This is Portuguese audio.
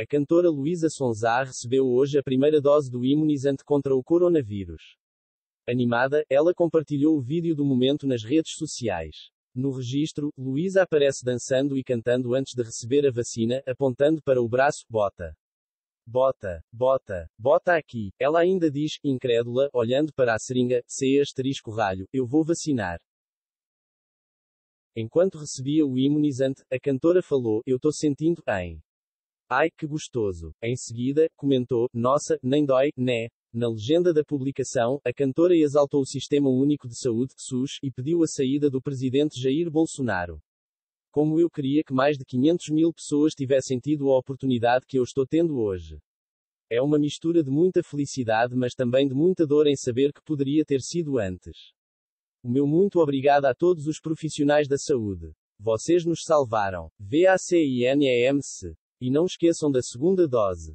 A cantora Luísa Sonzar recebeu hoje a primeira dose do imunizante contra o coronavírus. Animada, ela compartilhou o vídeo do momento nas redes sociais. No registro, Luísa aparece dançando e cantando antes de receber a vacina, apontando para o braço, bota. Bota, bota, bota aqui. Ela ainda diz, incrédula, olhando para a seringa, C asterisco ralho, eu vou vacinar. Enquanto recebia o imunizante, a cantora falou, eu tô sentindo, em. Ai que gostoso! Em seguida, comentou: Nossa, nem dói, né? Na legenda da publicação, a cantora exaltou o Sistema Único de Saúde SUS, e pediu a saída do presidente Jair Bolsonaro. Como eu queria que mais de 500 mil pessoas tivessem tido a oportunidade que eu estou tendo hoje. É uma mistura de muita felicidade, mas também de muita dor em saber que poderia ter sido antes. O meu muito obrigado a todos os profissionais da saúde. Vocês nos salvaram. VACINEMC. E não esqueçam da segunda dose.